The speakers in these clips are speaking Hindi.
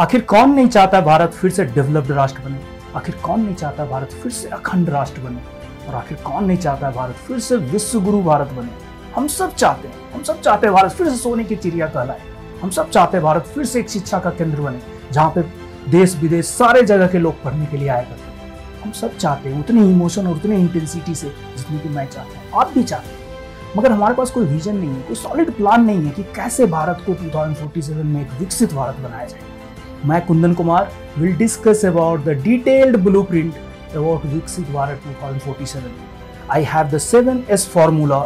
आखिर कौन नहीं चाहता भारत फिर से डेवलप्ड राष्ट्र बने आखिर कौन नहीं चाहता भारत फिर से अखंड राष्ट्र बने और आखिर कौन नहीं चाहता भारत फिर से विश्व गुरु भारत बने हम सब चाहते हैं हम सब चाहते हैं भारत फिर से सोने की चिड़िया कहलाए हम सब चाहते हैं भारत फिर से एक शिक्षा का केंद्र बने जहाँ पे देश विदेश सारे जगह के लोग पढ़ने के लिए आया करते हम सब चाहते हैं उतनी इमोशन और उतनी इंटेंसिटी से जितनी कि मैं चाहता हूँ आप भी चाहते हैं मगर हमारे पास कोई विजन नहीं है कोई सॉलिड प्लान नहीं है कि कैसे भारत को टू में एक विकसित भारत बनाया जाए मैं Kundan Kumar will discuss about the detailed blueprint about विकसित Bharat two thousand forty seven I have the seven S formula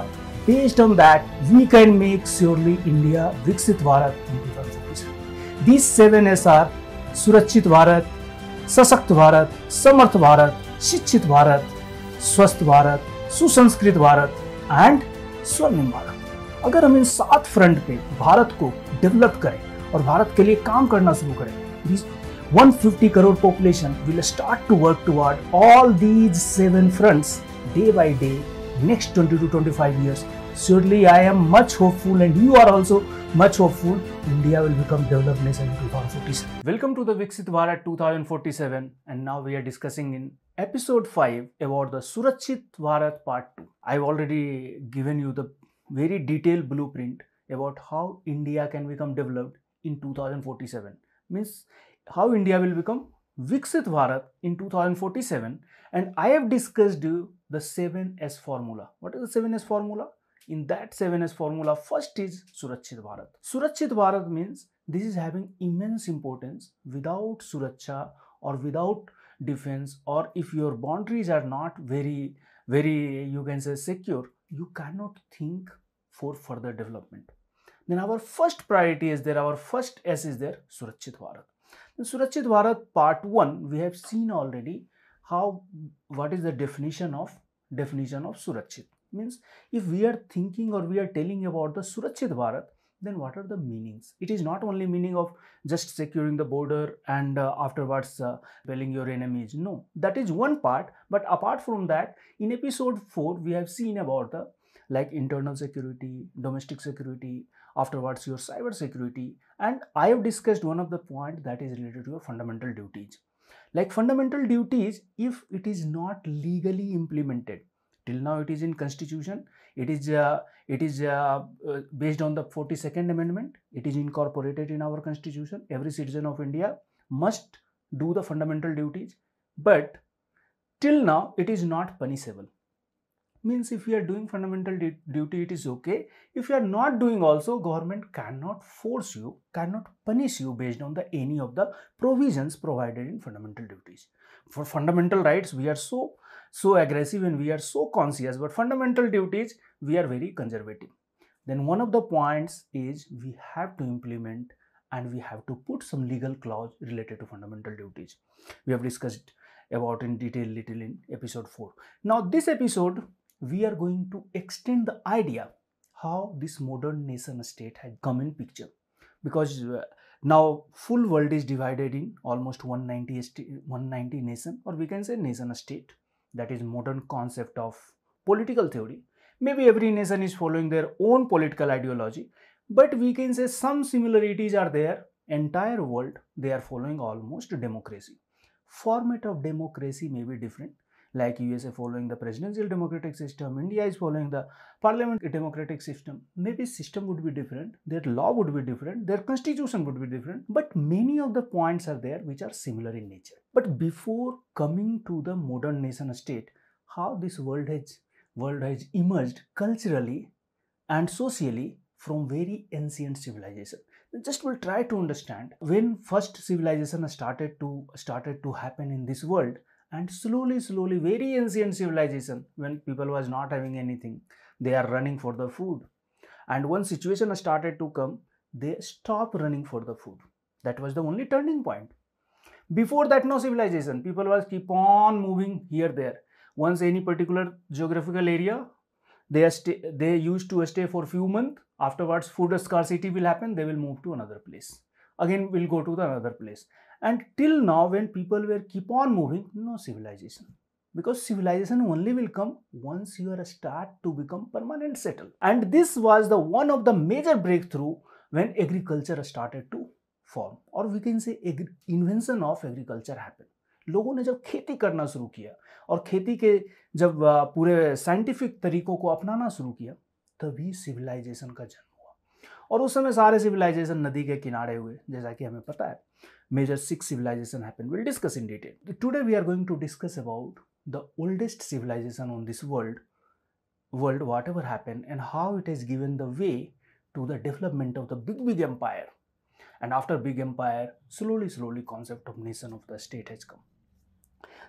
based on that we can make surely India विकसित Bharat in two thousand forty seven this seven S are सुरक्षित भारत सशक्त भारत समर्थ भारत शिक्षित भारत स्वस्थ भारत सुसंस्कृत भारत एंड स्वर्णिम भारत अगर हम इन सात फ्रंट पे भारत को डेवलप करें और भारत के लिए काम करना शुरू करें these 150 crore population will start to work toward all these seven fronts day by day next 20 to 25 years surely i am much hopeful and you are also much hopeful india will become developed nation in 2047 welcome to the viksit bharat 2047 and now we are discussing in episode 5 about the surachit bharat part 2 i've already given you the very detailed blueprint about how india can become developed in 2047 means how India will become Viksit Bharat in 2047 and I have discussed you the 7S formula. What is the 7S formula? In that 7S formula, first is Surachit Bharat. Surachit Bharat means this is having immense importance without Suracha or without defense or if your boundaries are not very, very, you can say secure, you cannot think for further development then our first priority is there, our first S is there, Surachit Bharat. In Surachit Bharat part 1, we have seen already how, what is the definition of, definition of Surachit. Means if we are thinking or we are telling about the Surachit Bharat, then what are the meanings? It is not only meaning of just securing the border and uh, afterwards uh, your enemies. No, that is one part. But apart from that, in episode 4, we have seen about the like internal security, domestic security, afterwards your cyber security and I have discussed one of the point that is related to your fundamental duties. Like fundamental duties, if it is not legally implemented, till now it is in constitution, it is, uh, it is uh, uh, based on the 42nd amendment, it is incorporated in our constitution, every citizen of India must do the fundamental duties, but till now it is not punishable means if you are doing fundamental duty it is okay if you are not doing also government cannot force you cannot punish you based on the any of the provisions provided in fundamental duties for fundamental rights we are so so aggressive and we are so conscious but fundamental duties we are very conservative then one of the points is we have to implement and we have to put some legal clause related to fundamental duties we have discussed about in detail little in episode 4 now this episode we are going to extend the idea how this modern nation state had come in picture because uh, now full world is divided in almost 190 nation or we can say nation state that is modern concept of political theory maybe every nation is following their own political ideology but we can say some similarities are there entire world they are following almost democracy format of democracy may be different like USA following the presidential democratic system, India is following the parliamentary democratic system. Maybe system would be different, their law would be different, their constitution would be different, but many of the points are there which are similar in nature. But before coming to the modern nation state, how this world has world has emerged culturally and socially from very ancient civilization just will try to understand when first civilization started to started to happen in this world and slowly slowly very ancient civilization when people was not having anything they are running for the food and once situation started to come they stop running for the food that was the only turning point before that no civilization people was keep on moving here there once any particular geographical area they stay, they used to stay for few months afterwards food scarcity will happen they will move to another place again we'll go to the another place and till now when people were keep on moving no civilization because civilization only will come once you are start to become permanent settled and this was the one of the major breakthrough when agriculture started to form or we can say invention of agriculture happened लोगों ने जब खेती करना शुरू किया और खेती के जब पूरे साइंटिफिक तरीकों को अपनाना शुरू किया तभी सिविलाइजेशन का जन्म हुआ और उस समय सारे सिविलाइजेशन नदी के किनारे हुए जैसा कि हमें पता है major six civilization happened. We'll discuss in detail. Today we are going to discuss about the oldest civilization on this world, world whatever happened and how it has given the way to the development of the big big empire. And after big empire, slowly slowly concept of nation of the state has come.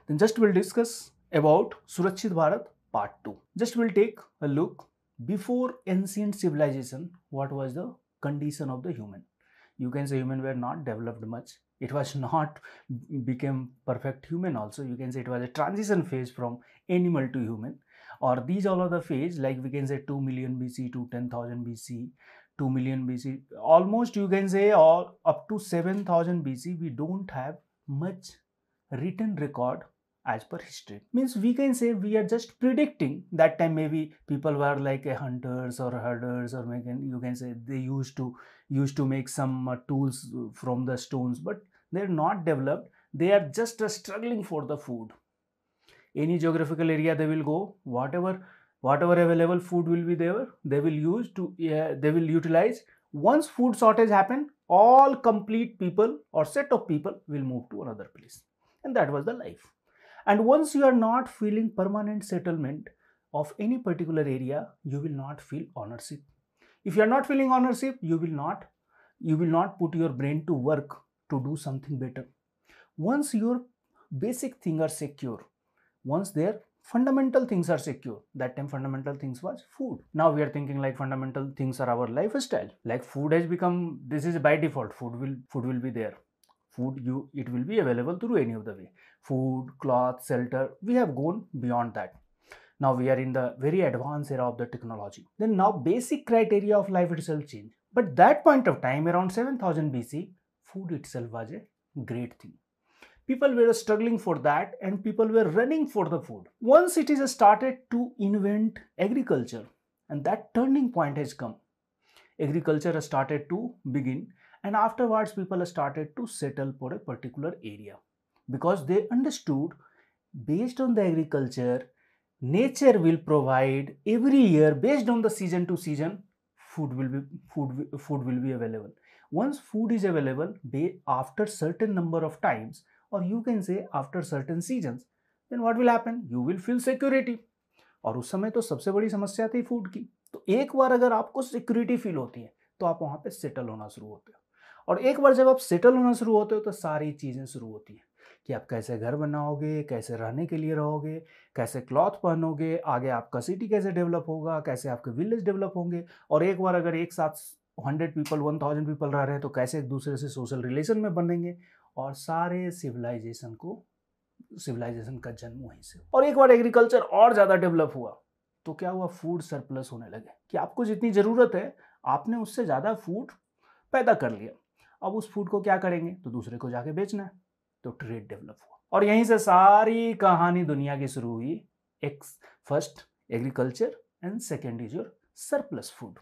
Then just we'll discuss about Surakshit Bharat part 2. Just we'll take a look before ancient civilization what was the condition of the human you can say human were not developed much it was not became perfect human also you can say it was a transition phase from animal to human or these all of the phase like we can say 2 million bc to 10000 bc 2 million bc almost you can say all up to 7000 bc we don't have much written record as per history means we can say we are just predicting that time maybe people were like hunters or herders or you can say they used to used to make some uh, tools from the stones but they're not developed, they are just uh, struggling for the food. Any geographical area they will go, whatever whatever available food will be there, they will use to uh, they will utilize. Once food shortage happen, all complete people or set of people will move to another place, and that was the life. And once you are not feeling permanent settlement of any particular area, you will not feel ownership. If you are not feeling ownership, you will not you will not put your brain to work to do something better. Once your basic things are secure, once their fundamental things are secure, that time fundamental things was food. Now we are thinking like fundamental things are our lifestyle. Like food has become this is by default. Food will food will be there. Food you it will be available through any of the way. Food, cloth, shelter. We have gone beyond that. Now we are in the very advanced era of the technology. Then now basic criteria of life itself change. But that point of time around 7000 BC, food itself was a great thing. People were struggling for that and people were running for the food. Once it is started to invent agriculture and that turning point has come. Agriculture started to begin and afterwards people started to settle for a particular area because they understood based on the agriculture nature will provide every year based on the season to season food will be food food will be available once food is available after certain number of times or you can say after certain seasons then what will happen you will feel security और उस समय तो सबसे बड़ी समस्या थी फूड की तो एक बार अगर आपको सिक्योरिटी फील होती है तो आप वहाँ पे सेटल होना शुरू होते हो और एक बार जब आप सेटल होना शुरू होते हो तो सारी चीज़ें शुरू होती हैं कि आप कैसे घर बनाओगे कैसे रहने के लिए रहोगे कैसे क्लॉथ पहनोगे आगे आपका सिटी कैसे डेवलप होगा कैसे आपके विलेज डेवलप होंगे और एक बार अगर एक साथ hundred people one thousand people रह रहे हैं तो कैसे एक दूसरे से सोशल रिलेशन में बनेंगे और सारे सिविलाइजेशन को सिविलाइजेशन का जन्म वहीं से और एक बार एग्रीकल्चर और ज़्यादा डेवलप हुआ तो क्या हुआ फूड सरप्लस होने लगे कि आपको जितनी ज़रूरत है आपने उससे ज़्यादा फूड पैदा कर लिया अब उस फूड को क्या करेंगे तो दूसरे को जाके बेचना है तो ट्रेड डेवलप हुआ और यहीं से सारी कहानी दुनिया की शुरू हुई एक first agriculture and second is your surplus food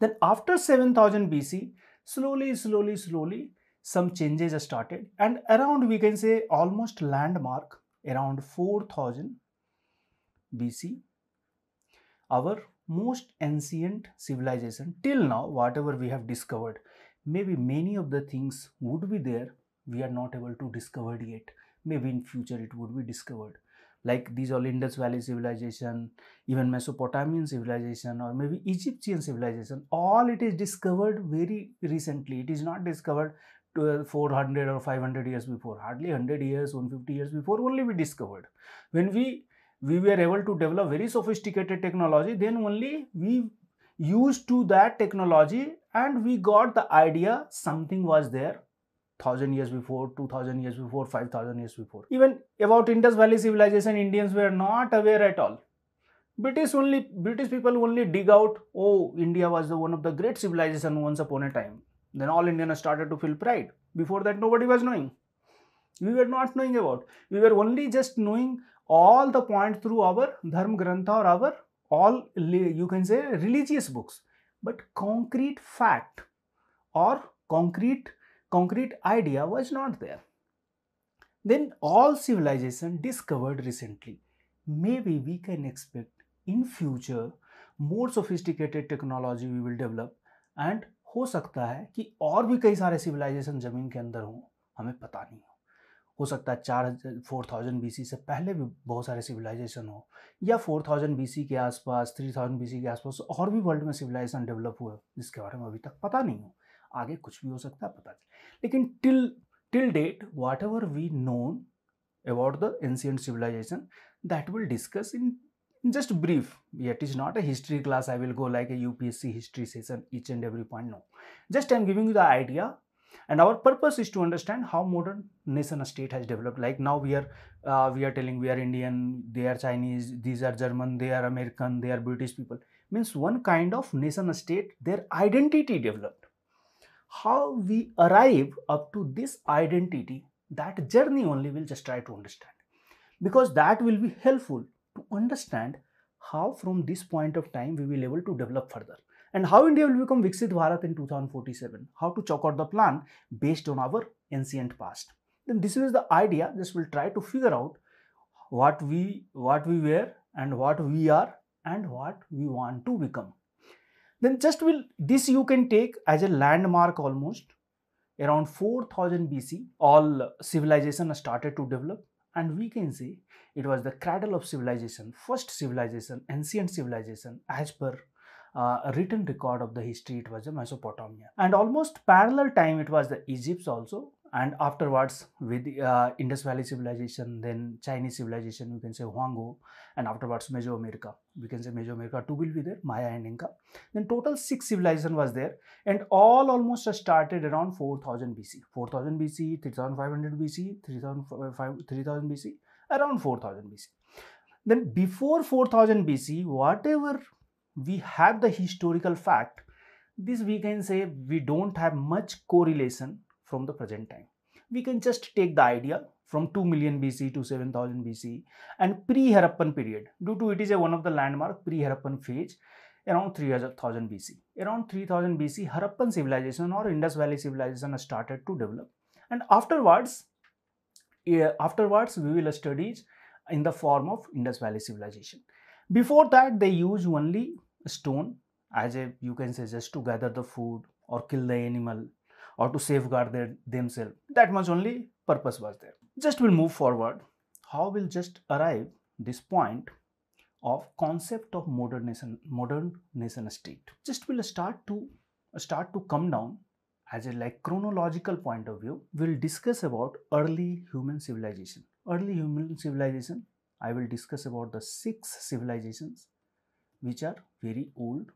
Then after 7000 BC, slowly, slowly, slowly, some changes are started. And around, we can say almost landmark, around 4000 BC, our most ancient civilization till now, whatever we have discovered, maybe many of the things would be there, we are not able to discover yet. Maybe in future it would be discovered like these all Indus Valley civilization, even Mesopotamian civilization, or maybe Egyptian civilization, all it is discovered very recently. It is not discovered 400 or 500 years before, hardly 100 years, 150 years before only we discovered. When we we were able to develop very sophisticated technology, then only we used to that technology and we got the idea something was there thousand years before, two thousand years before, five thousand years before. Even about Indus Valley civilization, Indians were not aware at all. British only British people only dig out, oh, India was the one of the great civilization once upon a time. Then all Indians started to feel pride. Before that, nobody was knowing. We were not knowing about. We were only just knowing all the point through our Dharma Grantha or our all you can say religious books. But concrete fact or concrete concrete idea was not there. Then all civilization discovered recently. Maybe we can expect in future more sophisticated technology we will develop and हो सकता है कि और भी कई सारे सिविलाइजेशन ज़मीन के अंदर हों हमें पता नहीं हो हो सकता है चार फोर थाउजेंड बी से पहले भी बहुत सारे सिविलाइजेशन हो या फोर थाउजेंड बी के आसपास थ्री थाउजेंड बी के आसपास और भी वर्ल्ड में सिविलाइजेशन डेवलप हुए जिसके बारे में अभी तक पता नहीं हो आगे कुछ भी हो सकता है पता चले लेकिन till till date whatever about the ancient civilization that we'll discuss in just brief Yet it is not a history class i will go like a upsc history session each and every point no just i'm giving you the idea and our purpose is to understand how modern nation state has developed like now we are uh, we are telling we are indian they are chinese these are german they are american they are british people means one kind of nation state their identity developed how we arrive up to this identity, that journey only we'll just try to understand. Because that will be helpful to understand how from this point of time we will able to develop further and how India will become Viksit Bharat in 2047, how to chalk out the plan based on our ancient past. Then this is the idea, this will try to figure out what we, what we were and what we are and what we want to become then just will this you can take as a landmark almost around 4000 BC, all civilization started to develop. And we can say it was the cradle of civilization, first civilization, ancient civilization, as per uh, written record of the history, it was the Mesopotamia. And almost parallel time, it was the Egypt also, and afterwards with uh, indus valley civilization then chinese civilization you can say huanghu and afterwards mesoamerica we can say mesoamerica too will be there maya and inca then total six civilization was there and all almost started around 4000 bc 4000 bc 3500 bc 3000 bc around 4000 bc then before 4000 bc whatever we have the historical fact this we can say we don't have much correlation from the present time. We can just take the idea from 2 million BC to 7000 BC and pre-Harappan period due to it is a one of the landmark pre-Harappan phase around 3000 BC. Around 3000 BC, Harappan civilization or Indus Valley civilization started to develop. And afterwards, eh, afterwards we will study in the form of Indus Valley civilization. Before that, they use only stone as a you can say just to gather the food or kill the animal or to safeguard their, themselves. That much only purpose was there. Just will move forward. How will just arrive this point of concept of modern nation, modern nation state? Just will start to start to come down as a like chronological point of view. We'll discuss about early human civilization. Early human civilization. I will discuss about the six civilizations which are very old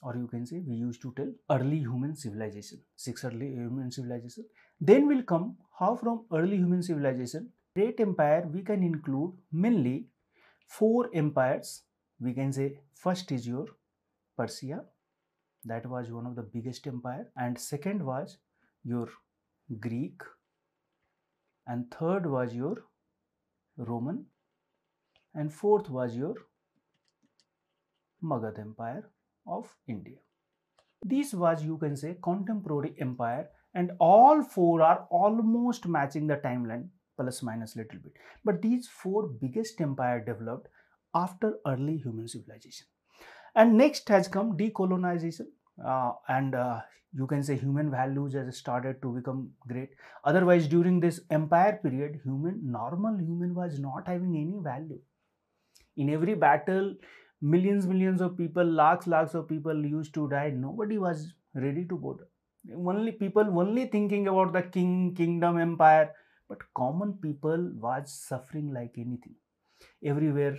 or you can say we used to tell early human civilization, six early human civilization. Then will come how from early human civilization, great empire we can include mainly four empires. We can say first is your Persia, that was one of the biggest empire and second was your Greek and third was your Roman and fourth was your Magad Empire of India. This was, you can say, contemporary empire and all four are almost matching the timeline plus minus little bit. But these four biggest empire developed after early human civilization. And next has come decolonization uh, and uh, you can say human values has started to become great. Otherwise, during this empire period, human normal human was not having any value. In every battle, millions millions of people lakhs lakhs of people used to die nobody was ready to vote only people only thinking about the king kingdom empire but common people was suffering like anything everywhere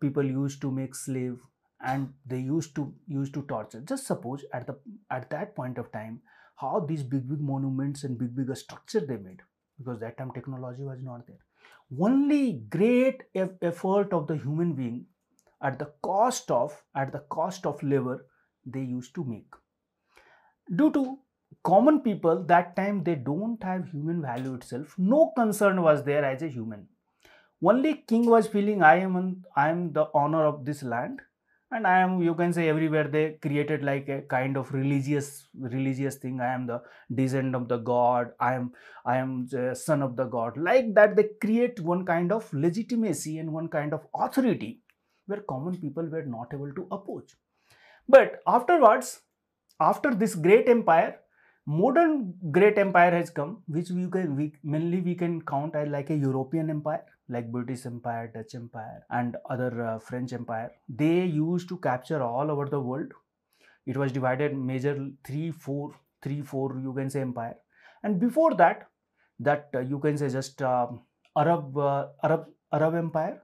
people used to make slave and they used to used to torture just suppose at the at that point of time how these big big monuments and big bigger structure they made because that time technology was not there only great effort of the human being at the cost of at the cost of labor they used to make due to common people that time they don't have human value itself no concern was there as a human only king was feeling i am i am the owner of this land and i am you can say everywhere they created like a kind of religious religious thing i am the descendant of the god i am i am the son of the god like that they create one kind of legitimacy and one kind of authority where common people were not able to approach, But afterwards, after this great empire, modern great empire has come, which we can we, mainly we can count as like a European empire, like British Empire, Dutch Empire, and other uh, French Empire. They used to capture all over the world. It was divided major three, four, three, four. You can say empire, and before that, that uh, you can say just um, uh, Arab Arab Arab Empire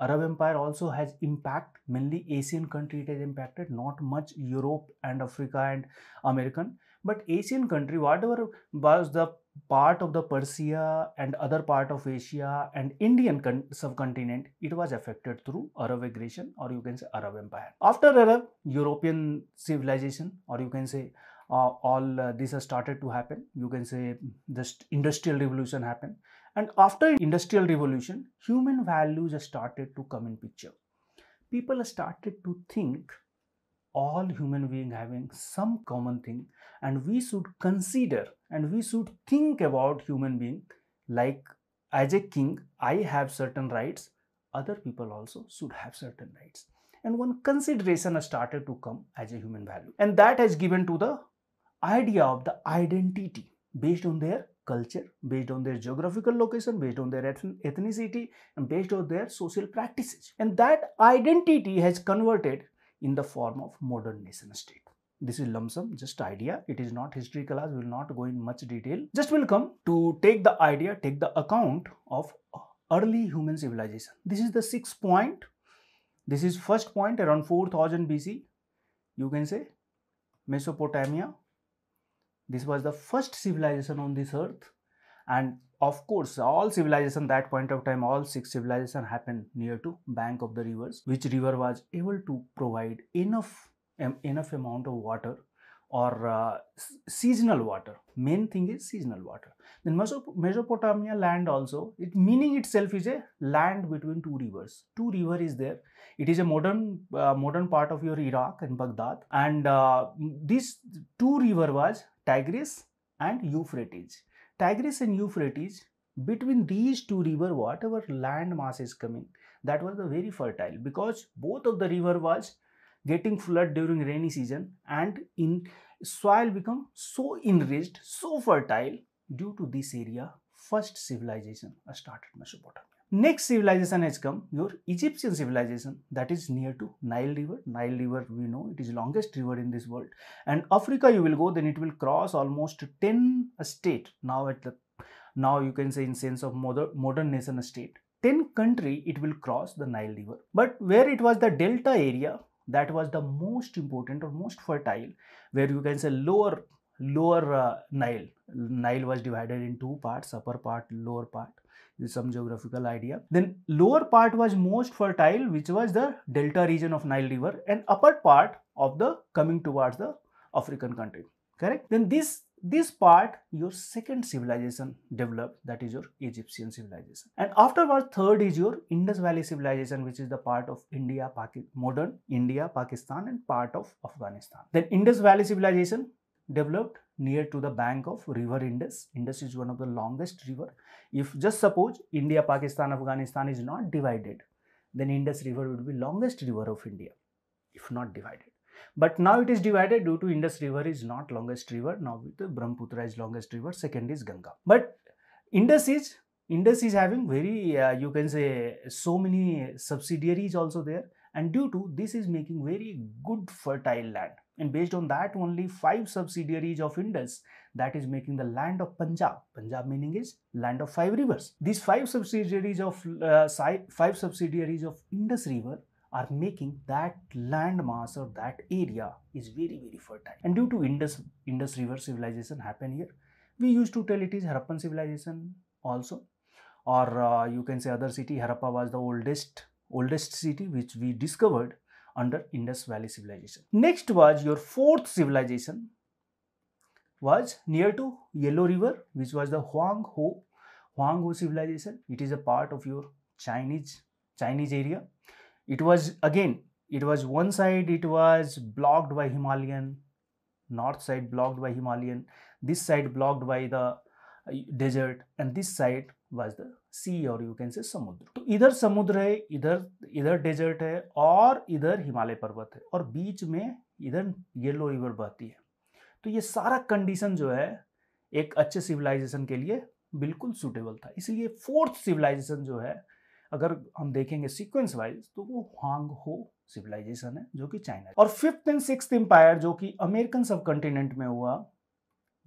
Arab Empire also has impact, mainly Asian country it has impacted, not much Europe and Africa and American. But Asian country, whatever was the part of the Persia and other part of Asia and Indian subcontinent, it was affected through Arab aggression or you can say Arab Empire. After Arab, European civilization or you can say uh, all uh, this has started to happen. You can say mm, the industrial revolution happened. And after industrial revolution, human values started to come in picture. People started to think all human beings having some common thing and we should consider and we should think about human being like as a king, I have certain rights, other people also should have certain rights. And one consideration started to come as a human value. And that has given to the idea of the identity based on their culture, based on their geographical location, based on their ethnicity, and based on their social practices. And that identity has converted in the form of modern nation state. This is lump sum, just idea. It is not history class. We will not go in much detail. Just will come to take the idea, take the account of early human civilization. This is the sixth point. This is first point around 4000 BC. You can say Mesopotamia, this was the first civilization on this earth. And of course, all civilization that point of time, all six civilization happened near to bank of the rivers, which river was able to provide enough, um, enough amount of water or uh, seasonal water. Main thing is seasonal water. Then Mesopotamia land also, it meaning itself is a land between two rivers. Two river is there. It is a modern uh, modern part of your Iraq and Baghdad. And uh, this two river was Tigris and Euphrates. Tigris and Euphrates, between these two river, whatever land mass is coming, that was the very fertile because both of the river was getting flood during rainy season and in soil become so enriched, so fertile due to this area, first civilization started Mesopotamia. Next civilization has come, your Egyptian civilization that is near to Nile River. Nile River, we know it is longest river in this world. And Africa you will go, then it will cross almost 10 state now at the now you can say in sense of modern, modern nation state. 10 country it will cross the Nile River. But where it was the delta area that was the most important or most fertile where you can say lower lower uh, Nile. Nile was divided in two parts, upper part, lower part some geographical idea. Then lower part was most fertile which was the delta region of Nile river and upper part of the coming towards the African country. Correct? Then this this part your second civilization developed that is your egyptian civilization and afterwards third is your indus valley civilization which is the part of india modern india pakistan and part of afghanistan then indus valley civilization developed near to the bank of river Indus. Indus is one of the longest river. If just suppose India, Pakistan, Afghanistan is not divided, then Indus river would be longest river of India if not divided. But now it is divided due to Indus river is not longest river. Now the Brahmaputra is longest river. Second is Ganga. But Indus is Indus is having very uh, you can say so many subsidiaries also there and due to this is making very good fertile land and based on that, only five subsidiaries of Indus that is making the land of Punjab. Punjab meaning is land of five rivers. These five subsidiaries of uh, five subsidiaries of Indus River are making that land mass or that area is very very fertile. And due to Indus Indus River civilization happen here, we used to tell it is Harappan civilization also, or uh, you can say other city Harappa was the oldest oldest city which we discovered under Indus Valley civilization. Next was your fourth civilization was near to Yellow River which was the Huang Ho Huang Ho civilization. It is a part of your Chinese Chinese area. It was again it was one side it was blocked by Himalayan north side blocked by Himalayan this side blocked by the uh, desert and this side was the sea और यू कैन से समुद्र तो इधर समुद्र है इधर इधर डेजर्ट है और इधर हिमालय पर्वत है और बीच में इधर येलो रिवर बहती है तो ये सारा कंडीशन जो है एक अच्छे सिविलाइजेशन के लिए बिल्कुल सूटेबल था इसलिए फोर्थ सिविलाइजेशन जो है अगर हम देखेंगे सीक्वेंस वाइज तो वो हांग हो सिविलाइजेशन है जो कि चाइना और फिफ्थ एंड सिक्स एम्पायर जो कि अमेरिकन सब कॉन्टिनेंट में हुआ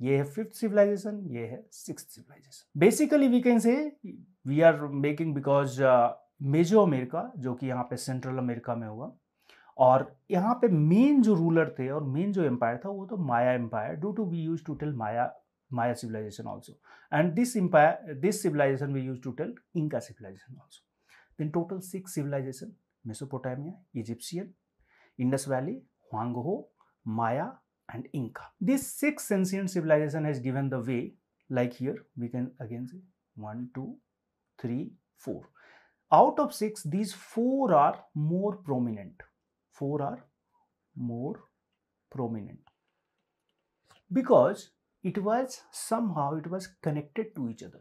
ये है फिफ्थ सिविलाइजेशन ये है six civilization basically we can say we are making because Mesoamerica जो कि यहाँ पे सेंट्रल अमेरिका में हुआ और यहाँ पे मेन जो रूलर थे और मेन जो एम्पायर था वो तो Maya empire due to we use to tell Maya Maya civilization also and this empire this civilization we use to tell Inca civilization also then total six civilization Mesopotamia Egyptian Indus valley Huangho Maya and Inca. This six ancient civilization has given the way, like here, we can again say one, two, three, four. Out of six, these four are more prominent. Four are more prominent because it was somehow it was connected to each other.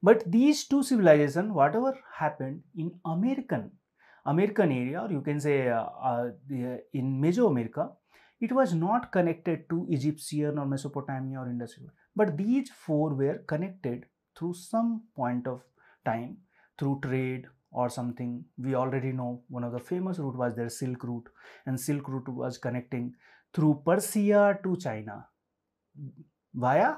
But these two civilizations, whatever happened in American American area, or you can say uh, uh, in Mesoamerica, It was not connected to Egyptian or Mesopotamia or Indus River, but these four were connected through some point of time through trade or something. We already know one of the famous route was their Silk Route, and Silk Route was connecting through Persia to China via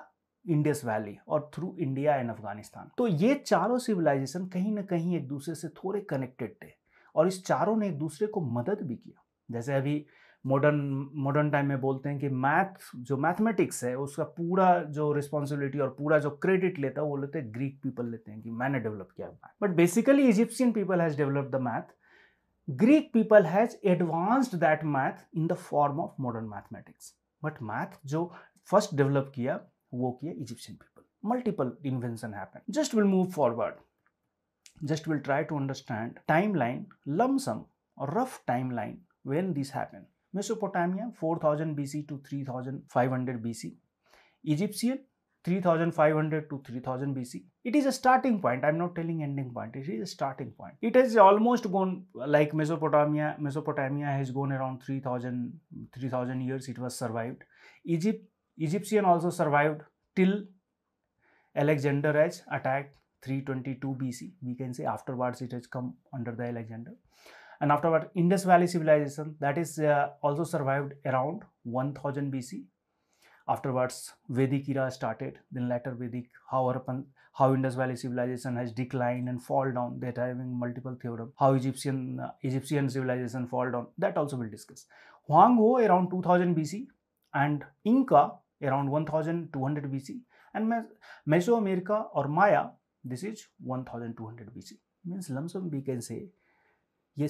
Indus valley और थ्रू इंडिया एंड अफगानिस्तान तो ये चारों सिविलाइजेशन कहीं ना कहीं एक दूसरे से थोड़े कनेक्टेड थे और इस चारों ने एक दूसरे को मदद भी किया जैसे अभी मॉडर्न मॉडर्न टाइम में बोलते हैं कि मैथ जो मैथमेटिक्स है उसका पूरा जो रिस्पॉन्सिबिलिटी और पूरा जो क्रेडिट लेता है वो लेते हैं ग्रीक पीपल लेते हैं कि मैंने डेवलप किया math but basically Egyptian people has develop the math Greek people has advanced that math in the form of modern mathematics but math जो फर्स्ट डेवलप किया वो किया Egyptian people multiple invention happen just will move forward just will try to understand timeline lump sum rough timeline when this happen Mesopotamia 4000 BC to 3500 BC. Egyptian 3500 to 3000 BC. It is a starting point. I'm not telling ending point. It is a starting point. It has almost gone like Mesopotamia. Mesopotamia has gone around 3000 3000 years. It was survived. Egypt Egyptian also survived till Alexander has attacked 322 BC. We can say afterwards it has come under the Alexander. And after that, Indus Valley civilization that is uh, also survived around 1000 BC. Afterwards, Vedic era started. Then later Vedic, how Arapan, how Indus Valley civilization has declined and fall down. They're having multiple theorem. How Egyptian uh, Egyptian civilization fall down. That also we'll discuss. Huang Ho around 2000 BC and Inca around 1200 BC and Mesoamerica or Maya this is 1200 BC means lump sum we can say ये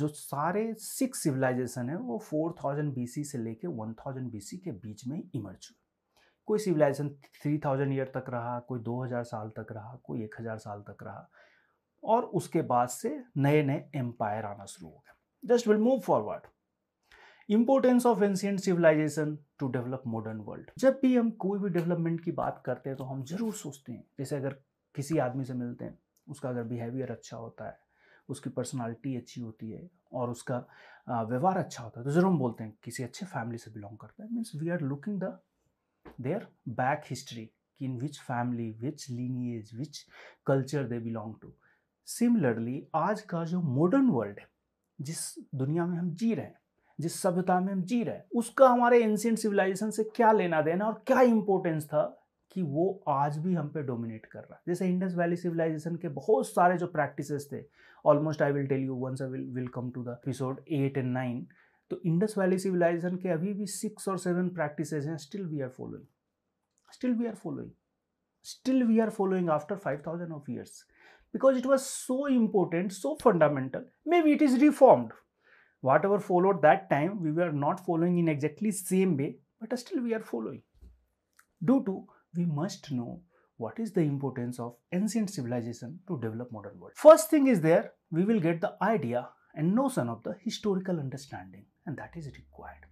जो सारे सिक्स सिविलाइजेशन है वो 4000 सी से लेके बी सी के बीच में इमर्ज हुए कोई सिविलाइजेशन थ्री थाउजेंड ईयर तक रहा कोई दो हजार साल तक रहा कोई एक हज़ार साल तक रहा और उसके बाद से नए नए एम्पायर आना शुरू हो गया just will move forward importance of ancient civilization to develop modern world जब भी हम कोई भी डेवलपमेंट की बात करते हैं तो हम जरूर सोचते हैं जैसे अगर किसी आदमी से मिलते हैं उसका अगर बिहेवियर अच्छा होता है उसकी पर्सनालिटी अच्छी होती है और उसका व्यवहार अच्छा होता है तो ज़रूर हम बोलते हैं किसी अच्छे फैमिली से बिलोंग करता है means we are looking the their back history कि in which family which lineage which culture they belong to similarly आज का जो मॉडर्न वर्ल्ड है जिस दुनिया में हम जी रहे हैं जिस सभ्यता में हम जी रहे हैं उसका हमारे एंशियंट सिविलाइजेशन से क्या लेना देना और क्या इंपॉर्टेंस था कि वो आज भी हम पे डोमिनेट कर रहा है जैसे इंडस वैली सिविलाइजेशन के बहुत सारे जो प्रैक्टिसेस थे almost I will tell you once I will will come to the episode eight and nine तो इंडस वैली सिविलाइजेशन के अभी भी सिक्स और सेवन प्रैक्टिसेस हैं still we are following still we are following still we are following after five thousand of years because it because it was so important, so fundamental. Maybe it is reformed. Whatever followed that time, we are not following in exactly same way but still we are following due to we must know what is the importance of ancient civilization to develop modern world. First thing is there, we will get the idea and notion of the historical understanding and that is required.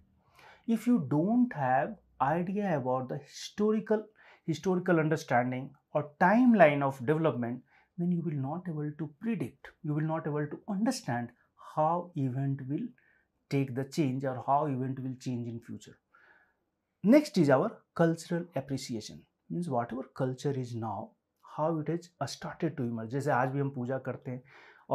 If you don't have idea about the historical historical understanding or timeline of development, then you will not able to predict, you will not able to understand how event will take the change or how event will change in future. Next is our cultural appreciation. Means whatever culture is now how it is started to emerge जैसे आज भी हम पूजा करते हैं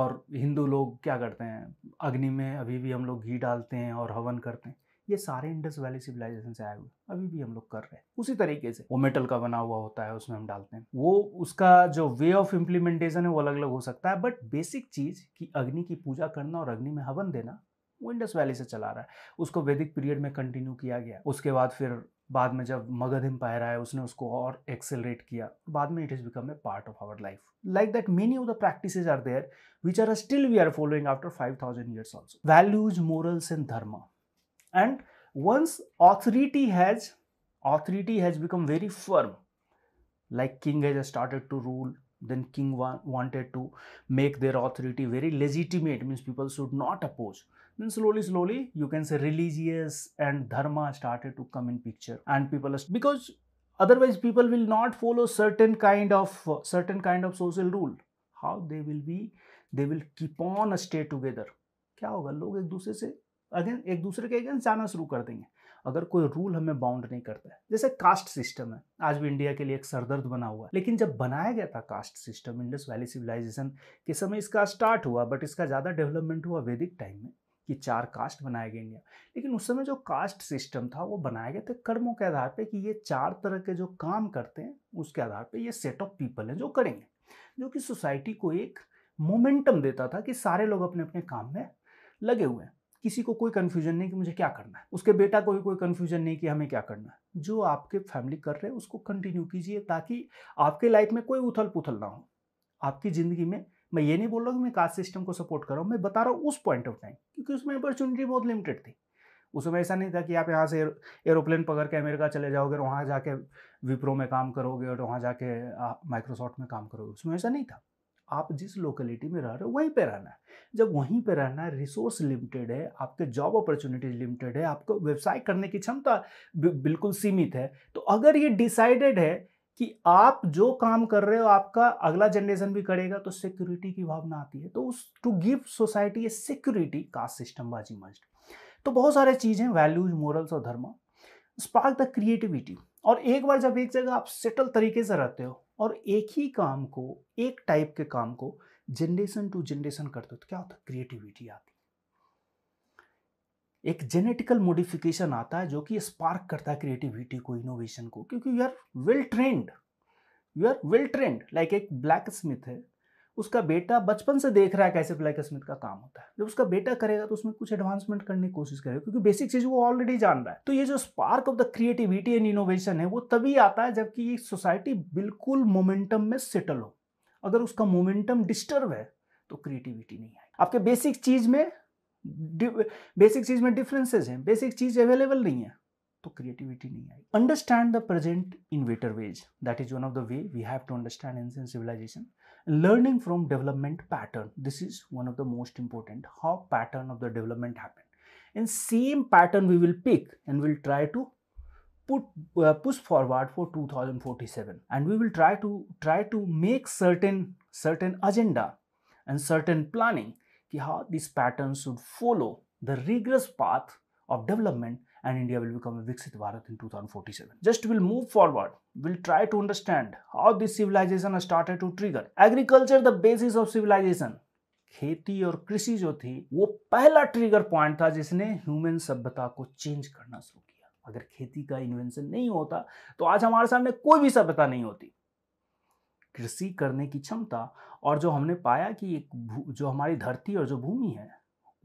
और हिंदू लोग क्या करते हैं अग्नि में अभी भी हम लोग घी डालते हैं और हवन करते हैं ये सारे इंडस वैली सिविलाइजेशन से आए हुए अभी भी हम लोग कर रहे हैं उसी तरीके से वो मेटल का बना हुआ होता है उसमें हम डालते हैं वो उसका जो वे ऑफ इम्प्लीमेंटेशन है वो अलग अलग हो सकता है बट बेसिक चीज़ कि अग्नि की पूजा करना और अग्नि में हवन देना वो इंडस वैली से चला रहा है उसको वैदिक पीरियड में कंटिन्यू किया गया उसके बाद फिर बाद में जब मगध एम्पायर आया उसने उसको और एक्सेलरेट किया बाद में it is become a part of our life like that many of the practices are there which are still we are following after five thousand years also values morals and dharma and once authority has authority has become very firm like king has started to rule then king wa- wanted to make their authority very legitimate means people should not oppose then slowly slowly you can say religious and dharma started to come in picture and people because otherwise people will not follow certain kind of uh, certain kind of social rule how they will be they will keep on stay together क्या होगा लोग एक दूसरे से अगेन एक दूसरे के अगेंस्ट जाना शुरू कर देंगे अगर कोई रूल हमें बाउंड नहीं करता है जैसे कास्ट सिस्टम है आज भी इंडिया के लिए एक सरदर्द बना हुआ है लेकिन जब बनाया गया था caste system Indus valley civilization के समय इसका स्टार्ट हुआ बट इसका ज़्यादा डेवलपमेंट हुआ वैदिक टाइम में कि चार कास्ट बनाए गए इंडिया लेकिन उस समय जो कास्ट सिस्टम था वो बनाया गया था कर्मों के आधार पर कि ये चार तरह के जो काम करते हैं उसके आधार पर ये सेट ऑफ पीपल हैं जो करेंगे जो कि सोसाइटी को एक मोमेंटम देता था कि सारे लोग अपने अपने काम में लगे हुए हैं किसी को कोई कन्फ्यूजन नहीं कि मुझे क्या करना है उसके बेटा को भी कोई कन्फ्यूजन नहीं कि हमें क्या करना है जो आपके फैमिली कर रहे हैं उसको कंटिन्यू कीजिए ताकि आपके लाइफ में कोई उथल पुथल ना हो आपकी ज़िंदगी में मैं ये नहीं बोल रहा हूँ कि मैं कास्ट सिस्टम को सपोर्ट कर रहा हूँ मैं बता रहा हूँ उस पॉइंट ऑफ टाइम क्योंकि उसमें अपॉर्चुनिटी बहुत लिमिटेड थी उस समय ऐसा नहीं था कि आप यहाँ से एरोप्लेन पकड़ के अमेरिका चले जाओगे और वहाँ जाके विप्रो में काम करोगे और वहाँ जाके माइक्रोसॉफ्ट में काम करोगे उसमें ऐसा नहीं था आप जिस लोकेलिटी में रह रहे हो वहीं पर रहना है जब वहीं पर रहना है रिसोर्स लिमिटेड है आपके जॉब अपॉर्चुनिटीज लिमिटेड है आपको व्यवसाय करने की क्षमता बिल्कुल सीमित है तो अगर ये डिसाइडेड है कि आप जो काम कर रहे हो आपका अगला जनरेशन भी करेगा तो सिक्योरिटी की भावना आती है तो उस to give society a security caste system बाजी मस्ट तो बहुत सारे चीज़ वैल्यूज मॉरल्स और धर्म स्पार्क द क्रिएटिविटी और एक बार जब एक जगह आप सेटल तरीके से रहते हो और एक ही काम को एक टाइप के काम को जनरेशन टू जनरेशन करते हो तो क्या होता है क्रिएटिविटी आती है एक जेनेटिकल मॉडिफिकेशन आता है जो कि स्पार्क करता है क्रिएटिविटी को इनोवेशन को क्योंकि you are well trained you are well trained like एक ब्लैक स्मिथ है उसका बेटा बचपन से देख रहा है कैसे ब्लैक स्मिथ का काम होता है जब उसका बेटा करेगा तो उसमें कुछ एडवांसमेंट करने की कोशिश करेगा क्योंकि बेसिक चीज वो ऑलरेडी जान रहा है तो ये जो spark of the creativity and innovation है वो तभी आता है जबकि ये सोसाइटी बिल्कुल मोमेंटम में सेटल हो अगर उसका मोमेंटम डिस्टर्ब है तो क्रिएटिविटी नहीं आएगी आपके बेसिक चीज में बेसिक चीज में डिफरेंसेज हैं बेसिक चीज अवेलेबल नहीं है तो क्रिएटिविटी नहीं आएगी understand the present in better ways that is one of the way we have to understand ancient civilization learning from development pattern this is one of the most important how pattern of the development happen and same pattern we will pick and we'll try to put uh, push forward for 2047 and we will try to try to make certain certain agenda and certain planning how these patterns should follow the rigorous path of development and India will become a Viksit Bharat in 2047. Just we'll move forward. We'll try to understand how this civilization started to trigger. Agriculture, the basis of civilization. खेती और कृषि जो थी वो पहला ट्रिगर पॉइंट था जिसने ह्यूमन सभ्यता को चेंज करना शुरू किया अगर खेती का इन्वेंशन नहीं होता तो आज हमारे सामने कोई भी सभ्यता नहीं होती कृषि करने की क्षमता और जो हमने पाया कि एक जो हमारी धरती और जो भूमि है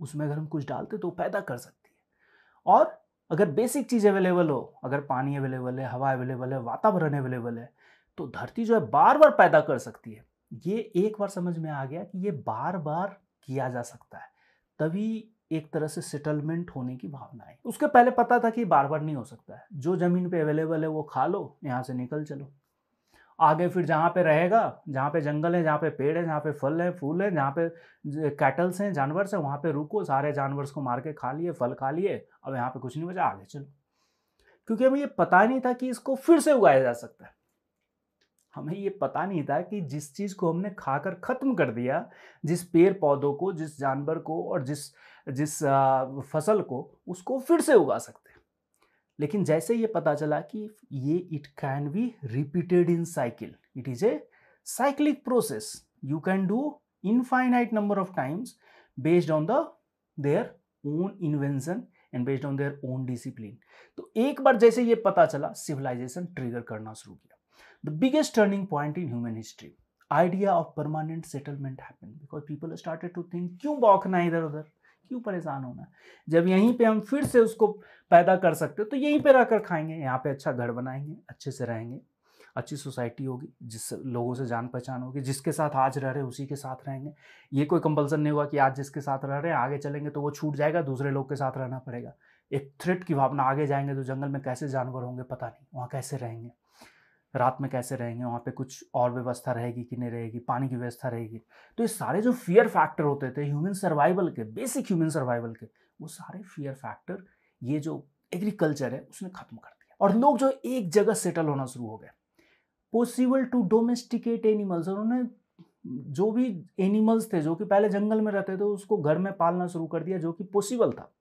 उसमें अगर हम कुछ डालते तो पैदा कर सकती है और अगर बेसिक चीज़ अवेलेबल हो अगर पानी अवेलेबल है हवा अवेलेबल है वातावरण अवेलेबल है तो धरती जो है बार बार पैदा कर सकती है ये एक बार समझ में आ गया कि ये बार बार किया जा सकता है तभी एक तरह से सेटलमेंट होने की भावना आई उसके पहले पता था कि बार बार नहीं हो सकता है जो ज़मीन पे अवेलेबल है वो खा लो यहाँ से निकल चलो आगे फिर जहाँ पे रहेगा जहाँ पे जंगल है जहाँ पे पेड़ है जहाँ पे फल है फूल है जहाँ पे कैटल्स हैं जानवर हैं वहाँ पे रुको सारे जानवर्स को मार के खा लिए फल खा लिए अब यहाँ पे कुछ नहीं बचा आगे चलो क्योंकि हमें ये पता नहीं था कि इसको फिर से उगाया जा सकता है हमें ये पता नहीं था कि जिस चीज़ को हमने खाकर ख़त्म कर दिया जिस पेड़ पौधों को जिस जानवर को और जिस जिस फसल को उसको फिर से उगा सकते लेकिन जैसे ये पता चला कि ये it can be repeated in cycle it is a cyclic process you can do infinite number of times based on the their own invention and based on their own discipline तो एक बार जैसे ये पता चला सिविलाइजेशन ट्रिगर करना शुरू किया the biggest turning point in human history idea of permanent settlement happen because people started to think क्यों ना इधर उधर क्यों परेशान होना जब यहीं पे हम फिर से उसको पैदा कर सकते तो यहीं पे रहकर खाएंगे यहाँ पे अच्छा घर बनाएंगे अच्छे से रहेंगे अच्छी सोसाइटी होगी जिस लोगों से जान पहचान होगी जिसके साथ आज रह रहे उसी के साथ रहेंगे ये कोई कंपलसन नहीं हुआ कि आज जिसके साथ रह रहे हैं आगे चलेंगे तो वो छूट जाएगा दूसरे लोग के साथ रहना पड़ेगा एक थ्रेट की भावना आगे जाएंगे तो जंगल में कैसे जानवर होंगे पता नहीं वहाँ कैसे रहेंगे रात में कैसे रहेंगे वहाँ पे कुछ और व्यवस्था रहेगी कि नहीं रहेगी पानी की व्यवस्था रहेगी तो ये सारे जो फियर फैक्टर होते थे ह्यूमन सर्वाइवल के बेसिक ह्यूमन सर्वाइवल के वो सारे फियर फैक्टर ये जो एग्रीकल्चर है उसने ख़त्म कर दिया और लोग जो एक जगह सेटल होना शुरू हो गए पॉसिबल टू डोमेस्टिकेट एनिमल्स उन्होंने जो भी एनिमल्स थे जो कि पहले जंगल में रहते थे उसको घर में पालना शुरू कर दिया जो कि पॉसिबल था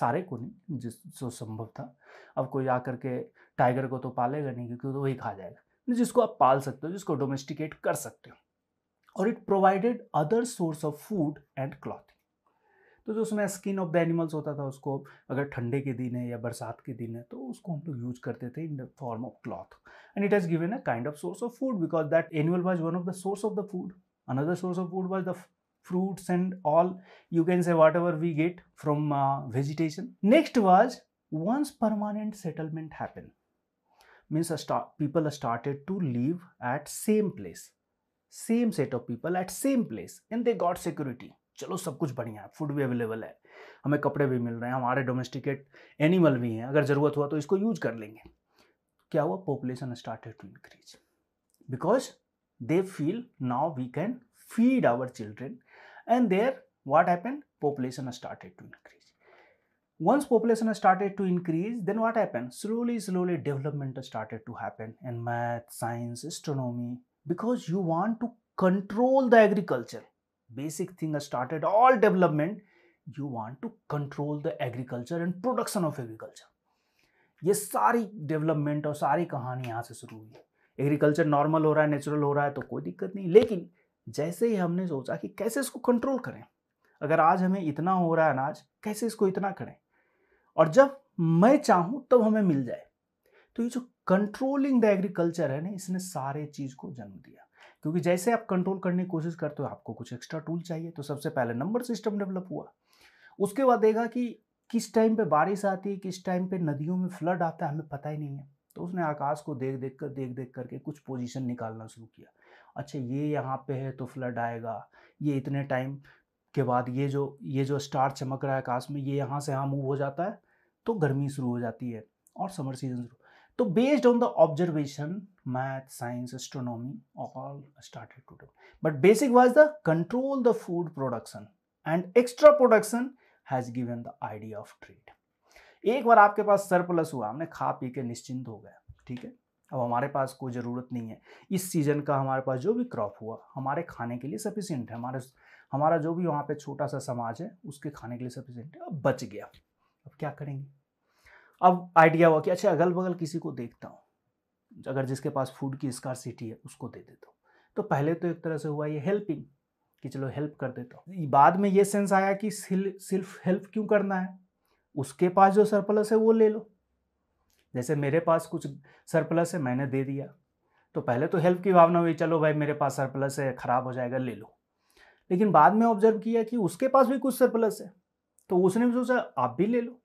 सारे को नहीं जिस जो संभव था अब कोई आकर के टाइगर को तो पालेगा नहीं क्योंकि तो वही खा जाएगा तो जिसको आप पाल सकते हो जिसको डोमेस्टिकेट कर सकते हो और it provided other source of food and clothing तो जो उसमें स्किन ऑफ द एनिमल्स होता था उसको अगर ठंडे के दिन है या बरसात के दिन है तो उसको हम लोग यूज करते थे in the form of cloth and it has given a kind of source of food because that animal was one of the source of the food another source of food was the fruits and all you can say whatever we get from vegetation next was once permanent settlement happen means a start, people started to live same same place same set of people at same place and they got चलो सब कुछ बढ़िया है फूड भी अवेलेबल है हमें कपड़े भी मिल रहे हैं हमारे डोमेस्टिकेट एनिमल भी हैं अगर ज़रूरत हुआ तो इसको यूज कर लेंगे क्या हुआ population started to increase because they feel now we can feed our children and there what happened population started to increase once population started to increase then what happened slowly slowly development started to happen in math science astronomy because you want to control the agriculture basic thing has started all development you want to control the agriculture and production of agriculture ये सारी डेवलपमेंट और सारी कहानी यहाँ से शुरू हुई एग्रीकल्चर नॉर्मल हो रहा है नेचुरल हो रहा है तो कोई दिक्कत नहीं लेकिन जैसे ही हमने सोचा कि कैसे इसको कंट्रोल करें अगर आज हमें इतना हो रहा है अनाज कैसे इसको इतना करें और जब मैं चाहूँ तब तो हमें मिल जाए तो ये जो कंट्रोलिंग द एग्रीकल्चर है ना इसने सारे चीज़ को जन्म दिया क्योंकि जैसे आप कंट्रोल करने की कोशिश करते हो आपको कुछ एक्स्ट्रा टूल चाहिए तो सबसे पहले नंबर सिस्टम डेवलप हुआ उसके बाद देखा कि किस टाइम पे बारिश आती है किस टाइम पे नदियों में फ्लड आता है हमें पता ही नहीं है तो उसने आकाश को देख देख कर देख देख करके कुछ पोजीशन निकालना शुरू किया अच्छा ये यहाँ पे है तो फ्लड आएगा ये इतने टाइम के बाद ये जो ये जो स्टार चमक रहा है आकाश में ये यहाँ से यहाँ मूव हो जाता है तो गर्मी शुरू हो जाती है और समर सीजन शुरू तो based on the observation math science astronomy all started to do but basic was the control the food production and extra production has given the idea of trade एक बार आपके पास सरप्लस हुआ हमने खा पी के निश्चिंत हो गया ठीक है अब हमारे पास कोई ज़रूरत नहीं है इस सीज़न का हमारे पास जो भी क्रॉप हुआ हमारे खाने के लिए सफिशियंट है हमारे हमारा जो भी वहाँ पे छोटा सा समाज है उसके खाने के लिए सफिशियंट है अब बच गया अब क्या करेंगे अब आइडिया हुआ कि अच्छा अगल बगल किसी को देखता हूँ अगर जिसके पास फूड की स्कारसिटी है उसको दे देता हूँ तो पहले तो एक तरह से हुआ ये हेल्पिंग कि चलो हेल्प कर देता हूँ बाद में ये सेंस आया कि सिर्फ हेल्प क्यों करना है उसके पास जो सरप्लस है वो ले लो जैसे मेरे पास कुछ सरप्लस है मैंने दे दिया तो पहले तो हेल्प की भावना हुई चलो भाई मेरे पास सरप्लस है ख़राब हो जाएगा ले लो लेकिन बाद में ऑब्जर्व किया कि उसके पास भी कुछ सरप्लस है तो उसने भी सोचा आप भी ले लो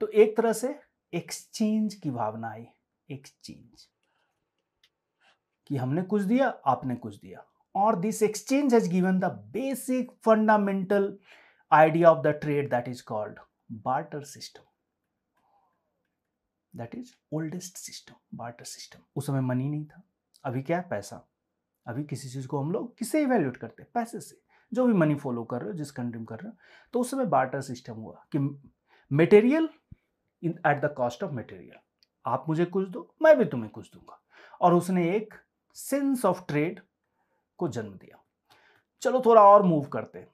तो एक तरह से एक्सचेंज की भावना आई एक्सचेंज कि हमने कुछ दिया आपने कुछ दिया और this exchange has given the basic fundamental idea of the trade that is called barter system that is oldest system barter system उस समय मनी नहीं था अभी क्या है पैसा अभी किसी चीज को हम लोग किसे इवेल्यूट करते हैं पैसे से जो भी मनी फॉलो कर रहे हो जिस कंट्री में कर रहे हो तो उस समय बार्टर सिस्टम हुआ कि material in at the cost of material आप मुझे कुछ दो मैं भी तुम्हें कुछ दूंगा और उसने एक सेंस ऑफ ट्रेड को जन्म दिया चलो थोड़ा और मूव करते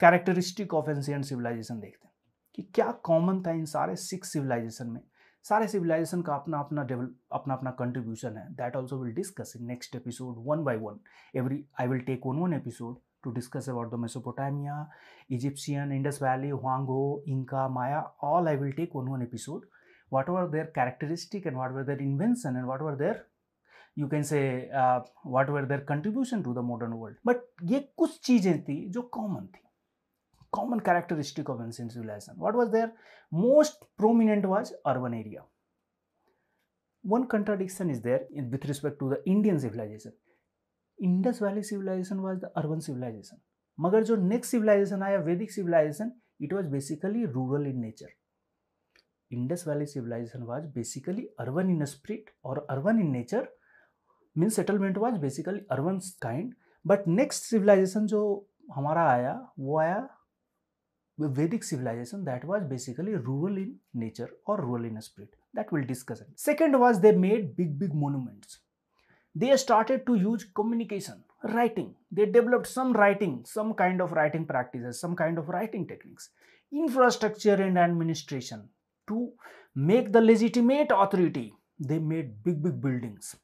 कैरेक्टरिस्टिक ऑफ एंशियंट सिविलाइजेशन देखते हैं कि क्या कॉमन था इन सारे सिक्स सिविलाइजेशन में सारे सिविलाइजेशन का अपना अपना डेवलप अपना अपना कंट्रीब्यूशन है that also will discuss in next episode one by one every I will take one one episode to discuss about the Mesopotamia, Egyptian, Indus Valley, Huango, Inca, Maya, all I will take one one episode. What were their characteristic and what were their invention and what were their you can say what were their contribution to the modern world but ये कुछ चीज़ें थी जो कॉमन थी common characteristic of ancient civilization what was their most prominent was urban area one contradiction is there in, with respect to the Indian civilization. Indus valley civilization was the urban civilization मगर जो नेक्स्ट सिविलाइजेशन आया Vedic civilization it was basically rural in nature Indus valley civilization was basically urban in spirit और urban in nature mean settlement was basically urban kind but next civilization जो हमारा आया वो आया Vedic civilization that was basically rural in nature और rural in spirit that will discuss it second was they made big big monuments. they started to use communication, writing. They developed some writing, some kind of writing practices, some kind of writing techniques, infrastructure and administration. To make the legitimate authority, they made big, big buildings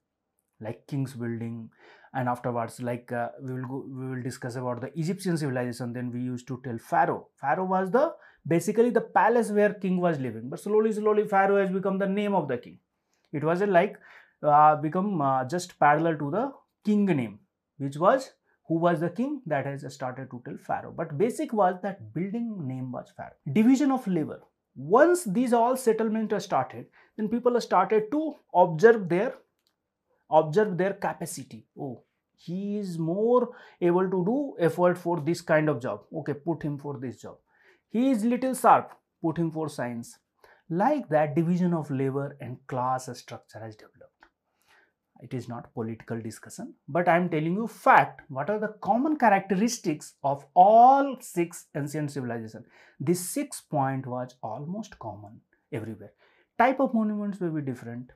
like King's Building, and afterwards like uh, we will go, we will discuss about the egyptian civilization then we used to tell pharaoh pharaoh was the basically the palace where king was living but slowly slowly pharaoh has become the name of the king it was a, like uh, become uh, just parallel to the king name which was who was the king that has started to tell pharaoh but basic was that building name was pharaoh division of labor once these all settlements are started then people started to observe their observe their capacity oh he is more able to do effort for this kind of job okay put him for this job he is little sharp put him for science like that division of labor and class structure has developed it is not political discussion but i am telling you fact what are the common characteristics of all six ancient civilization this six point was almost common everywhere type of monuments may be different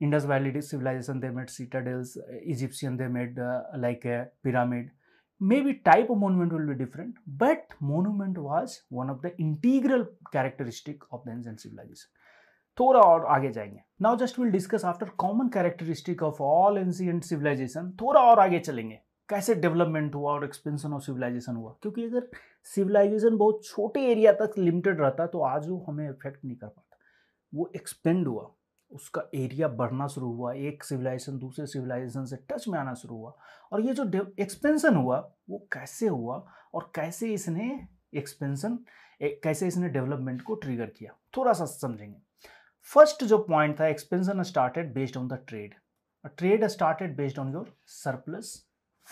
indus valley civilization they made citadels egyptian they made uh, like a pyramid maybe type of monument will be different but monument was one of the integral characteristic of the ancient civilization थोड़ा और आगे जाएंगे now just will discuss after common characteristic of all ancient civilization थोड़ा और आगे चलेंगे कैसे डेवलपमेंट हुआ और एक्सपेंशन ऑफ सिविलाइजेशन हुआ क्योंकि अगर सिविलाइजेशन बहुत छोटे एरिया तक लिमिटेड रहता तो आज वो हमें इफेक्ट नहीं कर पाता वो एक्सपेंड हुआ उसका एरिया बढ़ना शुरू हुआ एक सिविलाइजेशन दूसरे सिविलाइजेशन से टच में आना शुरू हुआ और ये जो एक्सपेंशन हुआ वो कैसे हुआ और कैसे इसने एक्सपेंशन कैसे इसने डेवलपमेंट को ट्रिगर किया थोड़ा सा समझेंगे फर्स्ट जो पॉइंट था expansion started based on the trade trade started based on your surplus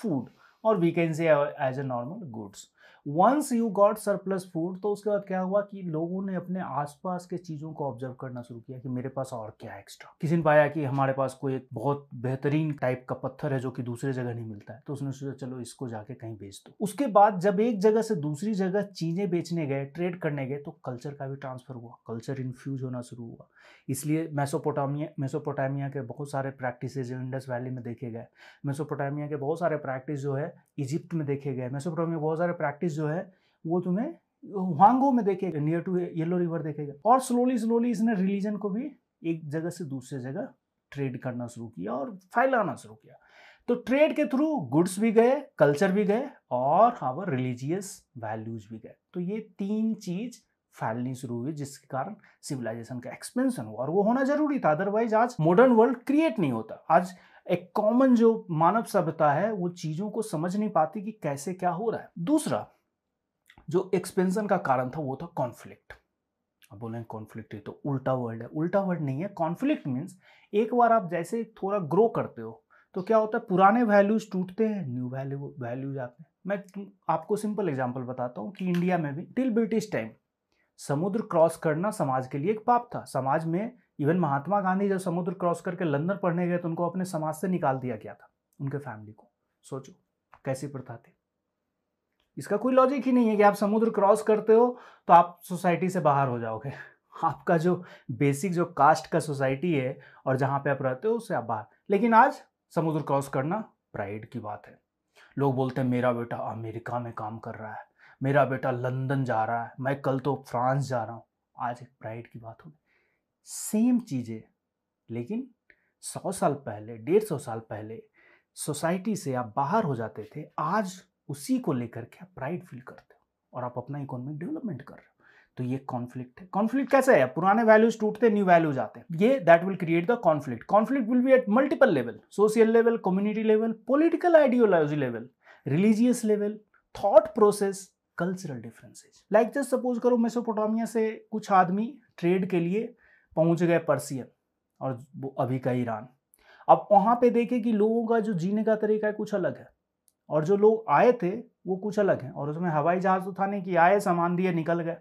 food और we can say as a normal goods once you got surplus food तो उसके बाद क्या हुआ कि लोगों ने अपने आसपास के चीज़ों को ऑब्जर्व करना शुरू किया कि मेरे पास और क्या एक्स्ट्रा किसी ने पाया कि हमारे पास कोई एक बहुत बेहतरीन टाइप का पत्थर है जो कि दूसरे जगह नहीं मिलता है तो उसने सोचा चलो इसको जाके कहीं बेच दो उसके बाद जब एक जगह से दूसरी जगह चीज़ें बेचने गए ट्रेड करने गए तो कल्चर का भी ट्रांसफर हुआ कल्चर इन्फ्यूज होना शुरू हुआ इसलिए मेसोपोटामिया मेसोपोटामिया के बहुत सारे प्रैक्टिस जो इंडस वैली में देखे गए मेसोपोटामिया के बहुत सारे प्रैक्टिस जो है इजिप्ट में देखे गए मेसोपोटामिया बहुत सारे प्रैक्टिस इंक्रीज जो है वो तुम्हें हुआंगो में देखेगा नियर टू येलो रिवर देखेगा और स्लोली स्लोली इसने रिलीजन को भी एक जगह से दूसरे जगह ट्रेड करना शुरू किया और फैलाना शुरू किया तो ट्रेड के थ्रू गुड्स भी गए कल्चर भी गए और हावर रिलीजियस वैल्यूज भी गए तो ये तीन चीज फैलनी शुरू हुई जिसके कारण सिविलाइजेशन का एक्सपेंशन हुआ और वो होना जरूरी था अदरवाइज आज मॉडर्न वर्ल्ड क्रिएट नहीं होता आज एक कॉमन जो मानव सभ्यता है वो चीजों को समझ नहीं पाती कि कैसे क्या हो रहा है दूसरा जो एक्सपेंशन का कारण था वो था कॉन्फ्लिक्ट अब बोले कॉन्फ्लिक्ट तो उल्टा वर्ड है उल्टा वर्ड नहीं है कॉन्फ्लिक्ट मीन्स एक बार आप जैसे थोड़ा ग्रो करते हो तो क्या होता है पुराने वैल्यूज टूटते हैं न्यू वैल्यू वैल्यूज आते हैं मैं आपको सिंपल एग्जाम्पल बताता हूँ कि इंडिया में भी टिल ब्रिटिश टाइम समुद्र क्रॉस करना समाज के लिए एक पाप था समाज में इवन महात्मा गांधी जब समुद्र क्रॉस करके लंदन पढ़ने गए तो उनको अपने समाज से निकाल दिया गया था उनके फैमिली को सोचो कैसी प्रथा थी इसका कोई लॉजिक ही नहीं है कि आप समुद्र क्रॉस करते हो तो आप सोसाइटी से बाहर हो जाओगे आपका जो बेसिक जो कास्ट का सोसाइटी है और जहाँ पे आप रहते हो उससे आप बाहर लेकिन आज समुद्र क्रॉस करना प्राइड की बात है लोग बोलते हैं मेरा बेटा अमेरिका में काम कर रहा है मेरा बेटा लंदन जा रहा है मैं कल तो फ्रांस जा रहा हूँ आज एक प्राइड की बात होगी सेम चीज़ें लेकिन सौ साल पहले डेढ़ सौ साल पहले सोसाइटी से आप बाहर हो जाते थे आज उसी को लेकर के आप प्राइड फील करते हो और आप अपना इकोनॉमिक डेवलपमेंट कर रहे हो तो ये कॉन्फ्लिक्ट है कॉन्फ्लिक्ट कैसा है पुराने वैल्यूज टूटते न्यू वैल्यूज आते हैं ये that will create the conflict conflict will be at multiple level social level community level political ideology level religious level thought process cultural differences like just suppose करो मेसोपोटामिया से कुछ आदमी ट्रेड के लिए पहुंच गए पर्सियन और अभी का ईरान अब वहाँ पे देखे कि लोगों का जो जीने का तरीका है कुछ अलग है और जो लोग आए थे वो कुछ अलग हैं और उसमें हवाई जहाज़ तो था नहीं कि आए सामान दिए निकल गए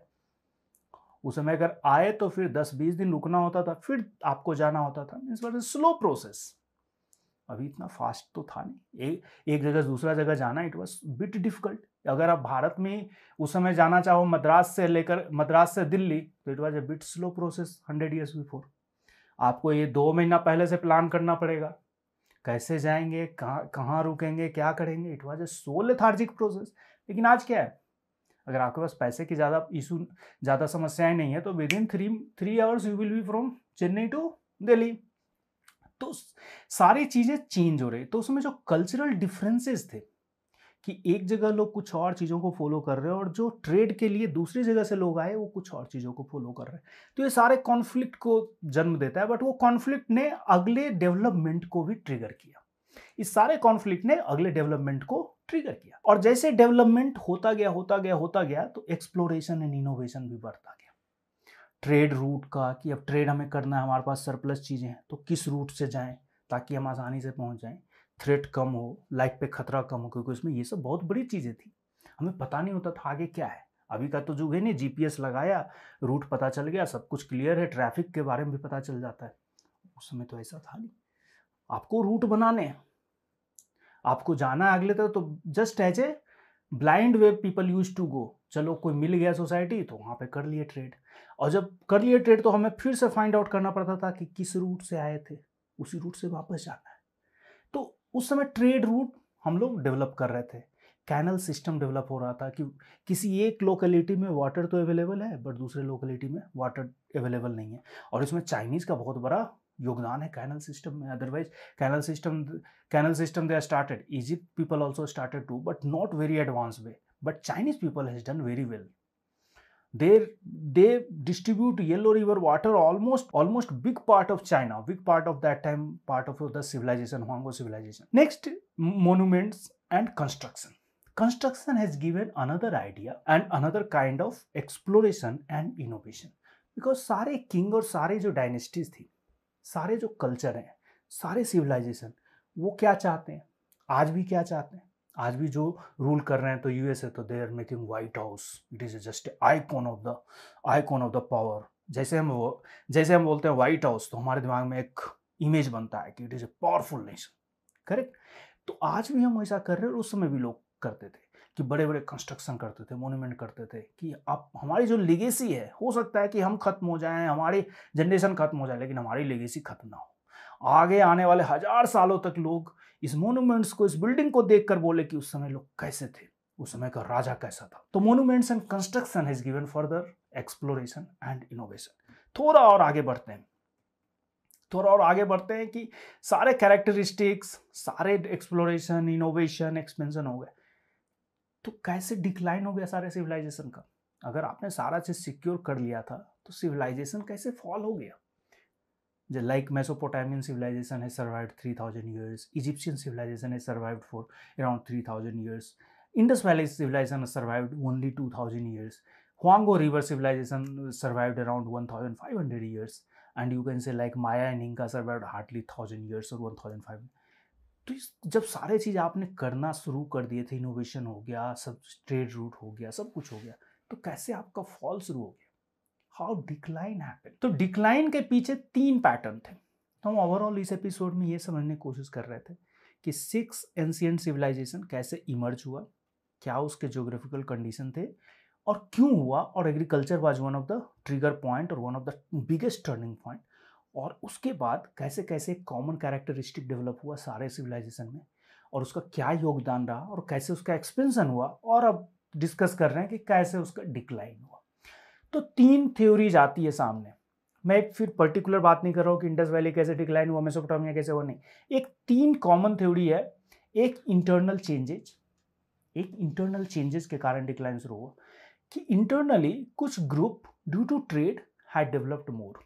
उस समय अगर आए तो फिर 10-20 दिन रुकना होता था फिर आपको जाना होता था इस वजह स्लो प्रोसेस अभी इतना फास्ट तो था नहीं ए, एक जगह दूसरा जगह जाना इट वॉज बिट डिफिकल्ट अगर आप भारत में उस समय जाना चाहो मद्रास से लेकर मद्रास से दिल्ली तो it was a bit slow process hundred years before आपको ये दो महीना पहले से प्लान करना पड़ेगा कैसे जाएंगे कहाँ कहाँ रुकेंगे क्या करेंगे it was a slow lethargic process लेकिन आज क्या है अगर आपके पास पैसे की ज़्यादा इशू ज़्यादा समस्याएं नहीं है तो within three three hours you will be from Chennai to Delhi तो सारी चीज़ें चेंज हो रही तो उसमें जो कल्चरल डिफरेंसेस थे कि एक जगह लोग कुछ और चीज़ों को फॉलो कर रहे हैं और जो ट्रेड के लिए दूसरी जगह से लोग आए वो कुछ और चीज़ों को फॉलो कर रहे हैं तो ये सारे कॉन्फ्लिक्ट को जन्म देता है बट वो कॉन्फ्लिक्ट ने अगले डेवलपमेंट को भी ट्रिगर किया इस सारे कॉन्फ्लिक्ट ने अगले डेवलपमेंट को ट्रिगर किया और जैसे डेवलपमेंट होता गया होता गया होता गया तो एक्सप्लोरेशन एंड इनोवेशन भी बढ़ता गया ट्रेड रूट का कि अब ट्रेड हमें करना है हमारे पास सरप्लस चीज़ें हैं तो किस रूट से जाएं ताकि हम आसानी से पहुंच जाएं थ्रेट कम हो लाइफ पे खतरा कम हो क्योंकि उसमें ये सब बहुत बड़ी चीज़ें थी हमें पता नहीं होता था आगे क्या है अभी का तो जो है नहीं जी लगाया रूट पता चल गया सब कुछ क्लियर है ट्रैफिक के बारे में भी पता चल जाता है उस समय तो ऐसा था नहीं आपको रूट बनाने आपको जाना है अगले तक तो just as a blind way people use to go चलो कोई मिल गया सोसाइटी तो वहाँ पे कर लिए ट्रेड और जब कर लिए ट्रेड तो हमें फिर से फाइंड आउट करना पड़ता था कि किस रूट से आए थे उसी रूट से वापस जाना है उस समय ट्रेड रूट हम लोग डेवलप कर रहे थे कैनल सिस्टम डेवलप हो रहा था कि किसी एक लोकेलिटी में वाटर तो अवेलेबल है बट दूसरे लोकेलिटी में वाटर अवेलेबल नहीं है और इसमें चाइनीज़ का बहुत बड़ा योगदान है कैनल सिस्टम में otherwise canal system canal system they are started Egypt people also started to but not very advance way but Chinese people has done very well they they distribute yellow river water almost almost big part of china big part of that time part of the civilization huangbo civilization next monuments and construction construction has given another idea and another kind of exploration and innovation because सारे किंग और सारे जो डायनेस्टीज थी सारे जो कल्चर हैं सारे सिविलाइजेशन वो क्या चाहते हैं आज भी क्या चाहते हैं आज भी जो रूल कर रहे हैं तो है तो they are making White House it is just icon of the icon of the power जैसे हम जैसे हम बोलते हैं व्हाइट हाउस तो हमारे दिमाग में एक इमेज बनता है कि it is a powerful nation correct तो आज भी हम ऐसा कर रहे हैं उस समय भी लोग करते थे कि बड़े बड़े कंस्ट्रक्शन करते थे मोन्यूमेंट करते थे कि आप हमारी जो लेगेसी है हो सकता है कि हम खत्म हो जाएं हमारी जनरेशन खत्म हो जाए लेकिन हमारी लेगेसी खत्म ना हो आगे आने वाले हजार सालों तक लोग इस मोनूमेंट्स को इस बिल्डिंग को देखकर बोले कि उस समय लोग कैसे थे उस समय का राजा कैसा था तो monuments and construction has given further exploration and innovation थोड़ा और आगे बढ़ते हैं थोड़ा और आगे बढ़ते हैं कि सारे कैरेक्टरिस्टिक्स सारे एक्सप्लोरेशन इनोवेशन एक्सपेंशन हो गए तो कैसे डिक्लाइन हो गया सारे सिविलाइजेशन का अगर आपने सारा चीज सिक्योर कर लिया था तो सिविलाइजेशन कैसे फॉल हो गया जो लाइक मेसोपोटामियन सिविलाइजेशन है survived three thousand years Egyptian civilisation है survived for around three thousand years Indus valley civilisation survived only two thousand years Huangho river civilisation survived around one thousand five hundred years and you can say like Maya and Inca survived hardly thousand years और वन थाउजेंड फाइव तो जब सारे चीज आपने करना शुरू कर दिए थे इनोवेशन हो गया सब ट्रेड रूट हो गया सब कुछ हो गया तो कैसे आपका फॉल शुरू हो गया हाउ डिक्लाइन हैपन तो डिक्लाइन के पीछे तीन पैटर्न थे हम ओवरऑल इस एपिसोड में ये समझने की कोशिश कर रहे थे कि सिक्स एंशियंट सिविलाइजेशन कैसे इमर्ज हुआ क्या उसके जोग्राफिकल कंडीशन थे और क्यों हुआ और agriculture was one of the trigger point और one of the biggest turning point और उसके बाद कैसे कैसे कॉमन कैरेक्टरिस्टिक डेवलप हुआ सारे सिविलाइजेशन में और उसका क्या योगदान रहा और कैसे उसका एक्सपेंशन हुआ और अब डिस्कस कर रहे हैं कि कैसे उसका डिक्लाइन हुआ तो तीन थ्योरीज आती है सामने मैं एक फिर पर्टिकुलर बात नहीं कर रहा हूँ कि इंडस वैली कैसे डिक्लाइन हुआ मेसोपोटामिया कैसे हुआ नहीं एक तीन कॉमन थ्योरी है एक इंटरनल चेंजेज एक इंटरनल चेंजेस के कारण डिक्लाइन शुरू हुआ कि इंटरनली कुछ group due to trade had developed more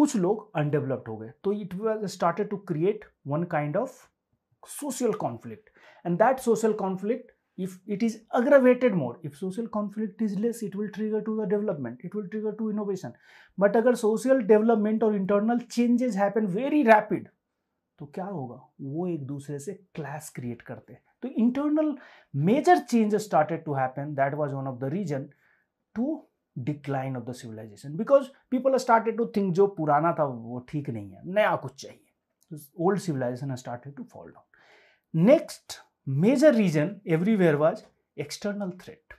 कुछ लोग अनडेवलप्ड हो गए तो it started to create one kind of social conflict and that social conflict if it is aggravated more if social conflict is less it will trigger to the development it will trigger to innovation but agar social development or internal changes happen very rapid तो क्या होगा वो एक दूसरे से क्लास क्रिएट करते हैं तो internal major change started to happen that was one of the reason to decline of the civilisation because started to think jo purana tha wo theek nahi hai naya kuch chahiye चाहिए old civilisation started to fall down next major reason everywhere was external threat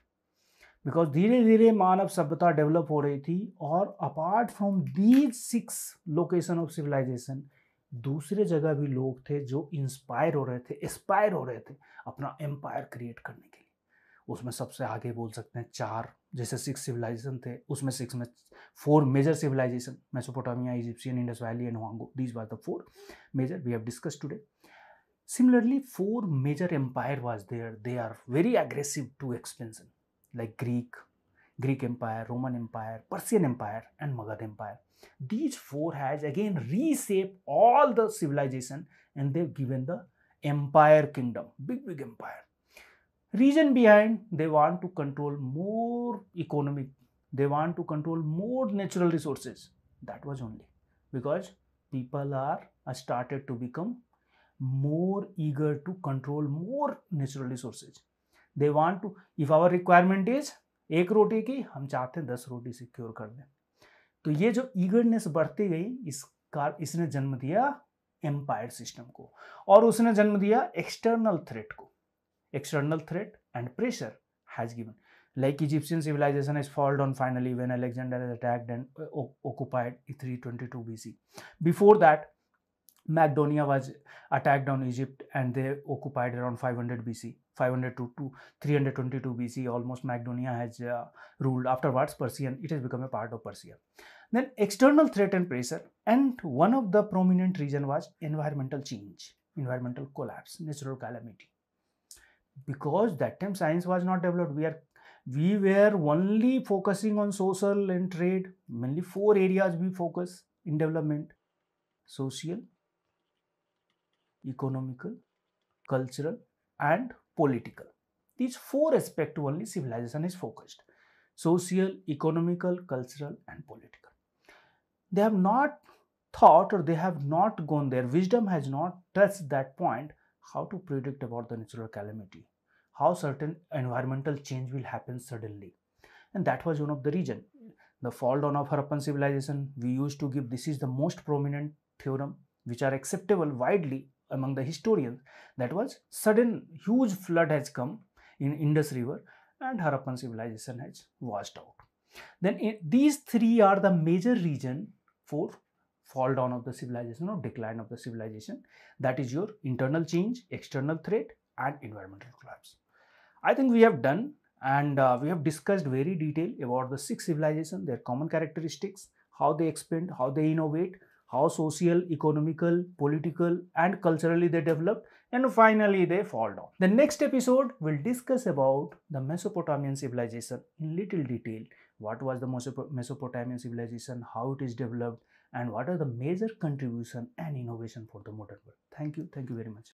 because धीरे धीरे मानव सभ्यता डेवलप हो रही थी और apart from these six location of civilisation दूसरे जगह भी लोग थे जो इंस्पायर हो रहे थे एस्पायर हो रहे थे अपना एम्पायर क्रिएट करने के लिए उसमें सबसे आगे बोल सकते हैं चार जैसे सिक्स सिविलाइजेशन थे उसमें सिक्स में four major civilisation Mesopotamia Egyptian Indus Valley and Huangho these were the four major we have discuss today Similarly, four major empire was there. They are very aggressive to expansion, like Greek, Greek Empire, Roman Empire, Persian Empire, and Magad Empire. These four has again reshaped all the civilization and they've given the empire kingdom, big, big empire. Reason behind, they want to control more economic, they want to control more natural resources. That was only because people are started to become more eager to control more natural resources. They want to, if our requirement is एक रोटी की हम चाहते हैं दस रोटी सिक्योर कर दें तो ये जो ईगरनेस बढ़ती गई इस कार इसने जन्म दिया एम्पायर सिस्टम को और उसने जन्म दिया एक्सटर्नल थ्रेट को external threat and pressure has given like Egyptian civilisation is falled on finally when Alexander attacked and occupied three twenty two B C before that Macedonia was attacked on Egypt and they occupied around 500 BC, 500 to, to 322 BC. Almost Macedonia has uh, ruled afterwards Persian. It has become a part of Persia. Then external threat and pressure. And one of the prominent reason was environmental change, environmental collapse, natural calamity. Because that time science was not developed, we are we were only focusing on social and trade. Mainly four areas we focus in development: social, economical, cultural and political. These four aspects only civilization is focused. Social, economical, cultural and political. They have not thought or they have not gone there. Wisdom has not touched that point how to predict about the natural calamity, how certain environmental change will happen suddenly. And that was one of the reason. The fall down of Harappan civilization, we used to give this is the most prominent theorem which are acceptable widely among the historians that was sudden huge flood has come in Indus River and Harappan civilization has washed out. Then it, these three are the major reason for fall down of the civilization or decline of the civilization. That is your internal change, external threat and environmental collapse. I think we have done and uh, we have discussed very detail about the six civilizations, their common characteristics, how they expand, how they innovate, how social, economical, political and culturally they developed and finally they fall down. The next episode will discuss about the Mesopotamian civilization in little detail. What was the Mesopotamian civilization, how it is developed and what are the major contribution and innovation for the modern world. Thank you. Thank you very much.